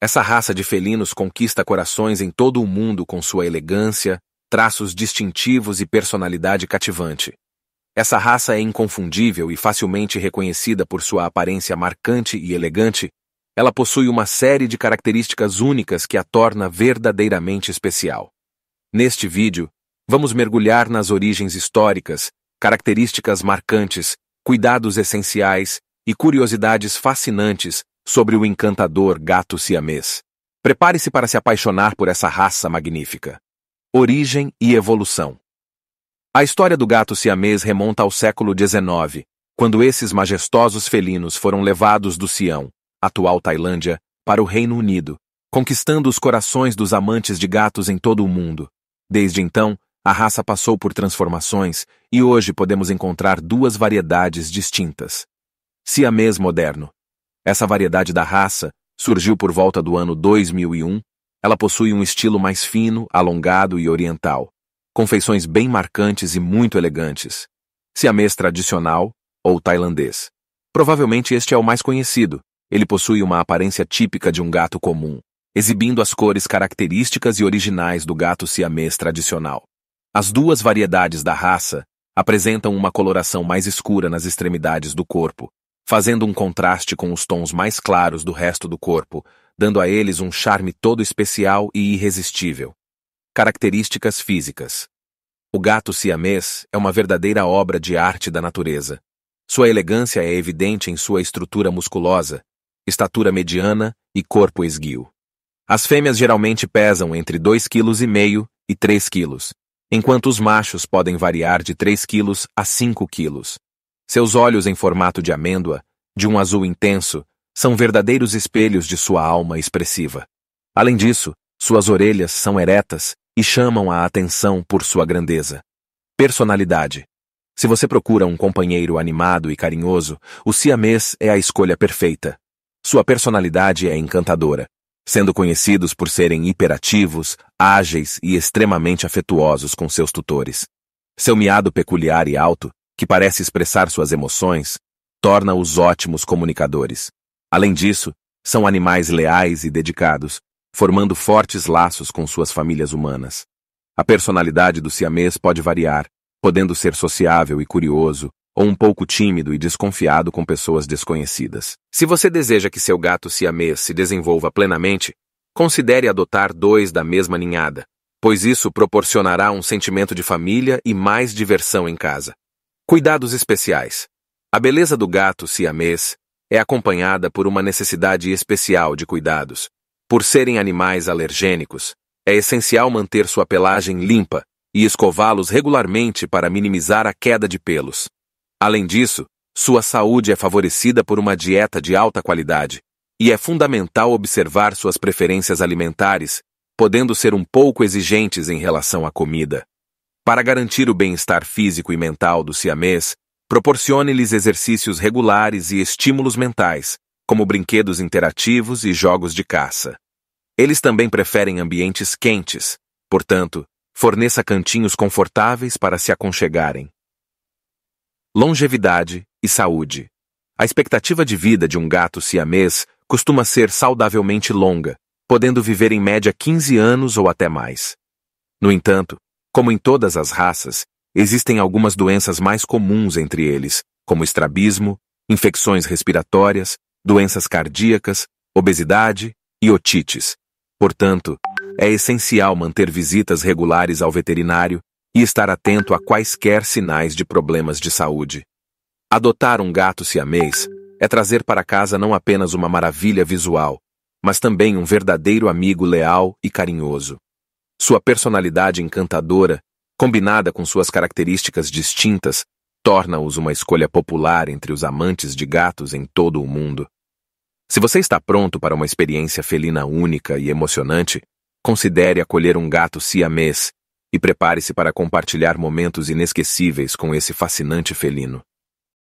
Essa raça de felinos conquista corações em todo o mundo com sua elegância, traços distintivos e personalidade cativante. Essa raça é inconfundível e facilmente reconhecida por sua aparência marcante e elegante. Ela possui uma série de características únicas que a torna verdadeiramente especial. Neste vídeo, vamos mergulhar nas origens históricas, características marcantes, cuidados essenciais e curiosidades fascinantes sobre o encantador gato siamês. Prepare-se para se apaixonar por essa raça magnífica. Origem e evolução. A história do gato siamês remonta ao século XIX, quando esses majestosos felinos foram levados do Sião, atual Tailândia, para o Reino Unido, conquistando os corações dos amantes de gatos em todo o mundo. Desde então, a raça passou por transformações e hoje podemos encontrar duas variedades distintas. Siamês moderno, essa variedade da raça surgiu por volta do ano 2001. Ela possui um estilo mais fino, alongado e oriental, com feições bem marcantes e muito elegantes. Siamese tradicional ou tailandês. Provavelmente este é o mais conhecido. Ele possui uma aparência típica de um gato comum, exibindo as cores características e originais do gato siamês tradicional. As duas variedades da raça apresentam uma coloração mais escura nas extremidades do corpo, fazendo um contraste com os tons mais claros do resto do corpo, dando a eles um charme todo especial e irresistível. Características físicas. O gato siamês é uma verdadeira obra de arte da natureza. Sua elegância é evidente em sua estrutura musculosa, estatura mediana e corpo esguio. As fêmeas geralmente pesam entre 2,5 kg e 3 kg, enquanto os machos podem variar de 3 kg a 5 kg. Seus olhos em formato de amêndoa, de um azul intenso, são verdadeiros espelhos de sua alma expressiva. Além disso, suas orelhas são eretas e chamam a atenção por sua grandeza. Personalidade. Se você procura um companheiro animado e carinhoso, o siamês é a escolha perfeita. Sua personalidade é encantadora, sendo conhecidos por serem hiperativos, ágeis e extremamente afetuosos com seus tutores. Seu miado peculiar e alto que parece expressar suas emoções, torna-os ótimos comunicadores. Além disso, são animais leais e dedicados, formando fortes laços com suas famílias humanas. A personalidade do siamês pode variar, podendo ser sociável e curioso, ou um pouco tímido e desconfiado com pessoas desconhecidas. Se você deseja que seu gato siamês se desenvolva plenamente, considere adotar dois da mesma ninhada, pois isso proporcionará um sentimento de família e mais diversão em casa. Cuidados especiais. A beleza do gato siamês é acompanhada por uma necessidade especial de cuidados. Por serem animais alergênicos, é essencial manter sua pelagem limpa e escová-los regularmente para minimizar a queda de pelos. Além disso, sua saúde é favorecida por uma dieta de alta qualidade, e é fundamental observar suas preferências alimentares, podendo ser um pouco exigentes em relação à comida. Para garantir o bem-estar físico e mental do siamês, proporcione-lhes exercícios regulares e estímulos mentais, como brinquedos interativos e jogos de caça. Eles também preferem ambientes quentes, portanto, forneça cantinhos confortáveis para se aconchegarem. Longevidade e saúde. A expectativa de vida de um gato siamês costuma ser saudavelmente longa, podendo viver em média 15 anos ou até mais. No entanto, como em todas as raças, existem algumas doenças mais comuns entre eles, como estrabismo, infecções respiratórias, doenças cardíacas, obesidade e otites. Portanto, é essencial manter visitas regulares ao veterinário e estar atento a quaisquer sinais de problemas de saúde. Adotar um gato siamês é trazer para casa não apenas uma maravilha visual, mas também um verdadeiro amigo leal e carinhoso. Sua personalidade encantadora, combinada com suas características distintas, torna-os uma escolha popular entre os amantes de gatos em todo o mundo. Se você está pronto para uma experiência felina única e emocionante, considere acolher um gato siamês e prepare-se para compartilhar momentos inesquecíveis com esse fascinante felino.